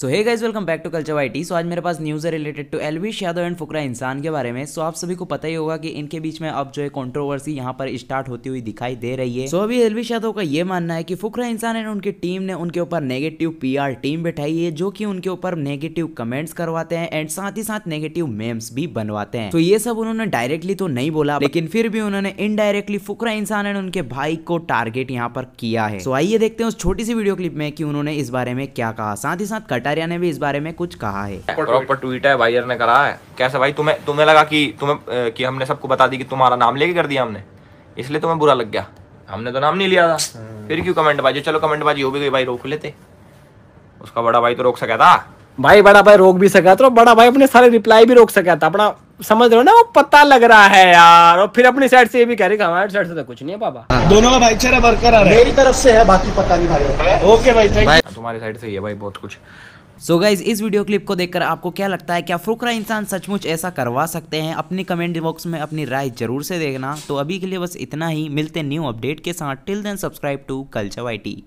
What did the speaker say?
so hey guys welcome back to Culture Y so आज मेरे पास न्यूज़ है related to Elvish Yadav and Fukra Insaan के बारे में सो so, आप सभी को पता ही होगा कि इनके बीच में अब जो है कॉन्ट्रोवर्सी यहाँ पर स्टार्ट होती हुई दिखाई दे रही है सो so, अभी एलविश यादव का ये मानना है कि फुकरा इंसान एंड उनकी टीम ने उनके ऊपर नेगेटिव पी टीम बैठाई है जो कि उनके ऊपर नेगेटिव कमेंट्स करवाते हैं एंड साथ ही साथ नेगेटिव मेम्स भी बनवाते हैं तो so, ये सब उन्होंने डायरेक्टली तो नहीं बोला लेकिन फिर भी उन्होंने इनडायरेक्टली फुकरा इंसान एंड उनके भाई को टारगेट यहाँ पर किया है सो आइए देखते हैं उस छोटी सी वीडियो क्लिप में कि उन्होंने इस बारे में क्या कहा साथ ही साथ कटा कटारिया ने भी इस बारे में कुछ कहा है प्रॉपर ट्वीट है भाई ने करा है कैसे भाई तुम्हें तुम्हें लगा कि तुम्हें कि हमने सबको बता दी कि तुम्हारा नाम लेके कर दिया हमने इसलिए तुम्हें बुरा लग गया हमने तो नाम नहीं लिया था फिर क्यों कमेंट बाजी चलो कमेंट बाजी हो भी गई भाई रोक लेते उसका बड़ा भाई तो रोक सका था भाई बड़ा भाई रोक भी सका था बड़ा भाई अपने सारे रिप्लाई भी रोक सका था अपना समझ रहे हो ना वो पता लग रहा है यार और फिर अपनी साइड से ये भी कह रही हमारे साइड से तो कुछ नहीं है पापा दोनों का भाईचारा बरकरार है मेरी तरफ से है बाकी पता नहीं भाई ओके भाई तुम्हारी साइड से ही है भाई बहुत कुछ सो so गाइज इस वीडियो क्लिप को देखकर आपको क्या लगता है क्या फुकरा इंसान सचमुच ऐसा करवा सकते हैं अपने कमेंट बॉक्स में अपनी राय जरूर से देखना तो अभी के लिए बस इतना ही मिलते न्यू अपडेट के साथ till then subscribe to Culture Y